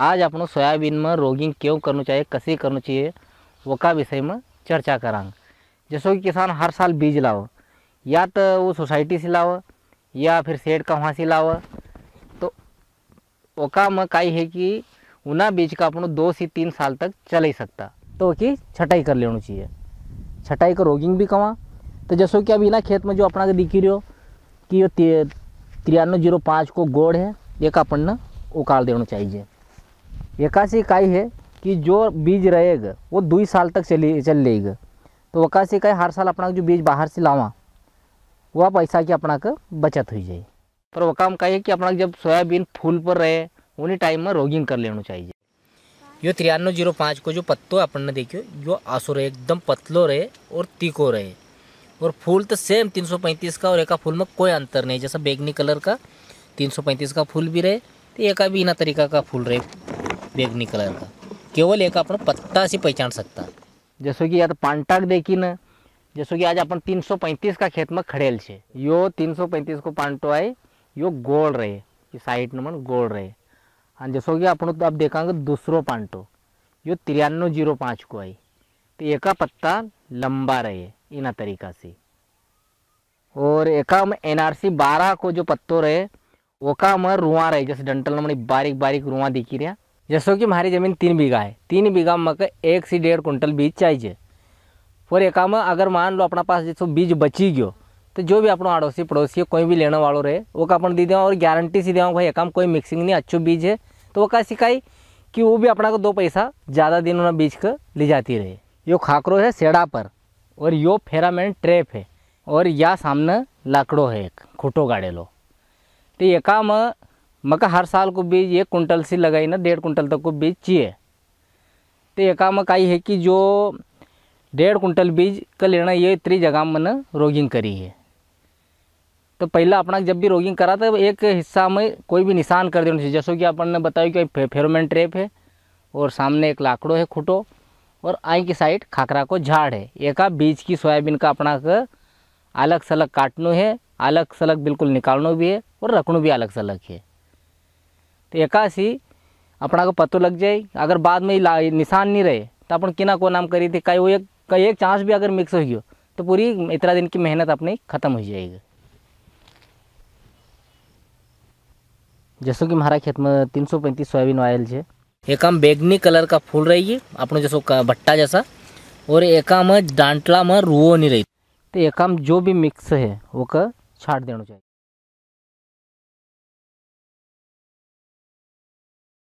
आज आप सोयाबीन में रोगिंग क्यों करना चाहिए कैसे करना चाहिए वो का विषय में चर्चा करा जैसो कि किसान हर साल बीज लाओ या तो वो सोसाइटी से लाओ या फिर सेठ का वहाँ से लाओ तो ओका में का है कि उना बीज का अपन दो से तीन साल तक चल ही सकता तो कि छटाई कर लेना चाहिए छटाई का रोगिंग भी कमा तो जैसो कि अभी ना खेत में जो अपना दिखी रहे हो कि तिरानवे जीरो पाँच को गोड़ है ये का अपन ने उकाल देना चाहिए एकासी इकाई है कि जो बीज रहेगा वो दो साल तक चली चल लेगा तो वकासी इकाई हर साल अपना जो बीज बाहर से लावा वह पैसा की अपना का बचत हो जाए पर वकाम का है कि अपना जब सोयाबीन फूल पर रहे उन्हीं टाइम में रोगिंग कर लेना चाहिए यो तिरानवे जीरो पाँच को जो पत्तो है अपन ने देखियो यो आंसू रहे एकदम पतलो रहे और तीखो रहे और फूल तो सेम 335 का और एक फूल में कोई अंतर नहीं जैसा बैगनी कलर का 335 का फूल भी रहे तो एक भी इना तरीका का फूल रहे वेगनी कलर का केवल एक अपन पत्ता से पहचान सकता जसं की आता पानटाक देखील जैसे कि आज अपन 335 का खेत में खड़ेल छे यो 335 को पांटो आए यो गोल रहे साइड नंबर गोल रहे हाँ जैसे कि अपन तो आप दूसरो पांटो यो तिरानवे जीरो पाँच को आई तो एक पत्ता लंबा रहे इना तरीका से और एक में एनआरसी बारह को जो पत्तो रहे का में रुआ रहे जैसे डंटल नंबर बारीक बारीक रुआ दिखी रहा जैसो कि हमारी ज़मीन तीन बीघा है तीन बीघा में मकई एक से डेढ़ कुंटल बीज चाहिए और एक में अगर मान लो अपना पास जैसे बीज बची गयो तो जो भी अपना अड़ोसी पड़ोसी कोई भी लेने वालों रहे वो का अपन दे दें और गारंटी से दे भाई एक कोई मिक्सिंग नहीं अच्छो बीज है तो वो का सिखाई कि वो भी अपना को दो पैसा ज़्यादा दिन उन्हें बीज कर ले जाती रहे यो खाकरो है सेड़ा पर और यो मैन ट्रैप है और या सामने लाकड़ो है एक खुटो गाड़े लो तो एक में मका हर साल को बीज एक कुंटल से लगाई ना डेढ़ कुंटल तक को बीज चाहिए तो एक आई है कि जो डेढ़ कुंटल बीज का लेना ये इतनी जगह मैंने रोगिंग करी है तो पहला अपना जब भी रोगिंग करा था एक हिस्सा में कोई भी निशान कर देना चाहिए जैसे कि अपन ने बताया कि फे, फेरोमेन ट्रेप है और सामने एक लाकड़ो है खुटो और आई की साइड खाकरा को झाड़ है एका बीज की सोयाबीन का अपना का अलग सलग काटनो है अलग सलग बिल्कुल निकालना भी है और रखनो भी अलग सलग है तो एकासी अपना को पतो लग जाए अगर बाद में निशान नहीं रहे तो अपन किना को नाम करी थी कहीं वो एक कहीं एक चांस भी अगर मिक्स हो गयो तो पूरी इतना दिन की मेहनत अपनी ख़त्म हो जाएगी जैसो कि हमारा खेत में तीन सौ पैंतीस सोयाबीन ऑयल है एक आम बैगनी कलर का फूल रही है अपने जैसो भट्टा जैसा और एक आम डांटला में रुओ नहीं रही तो एक आम जो भी मिक्स है वो का छाट देना चाहिए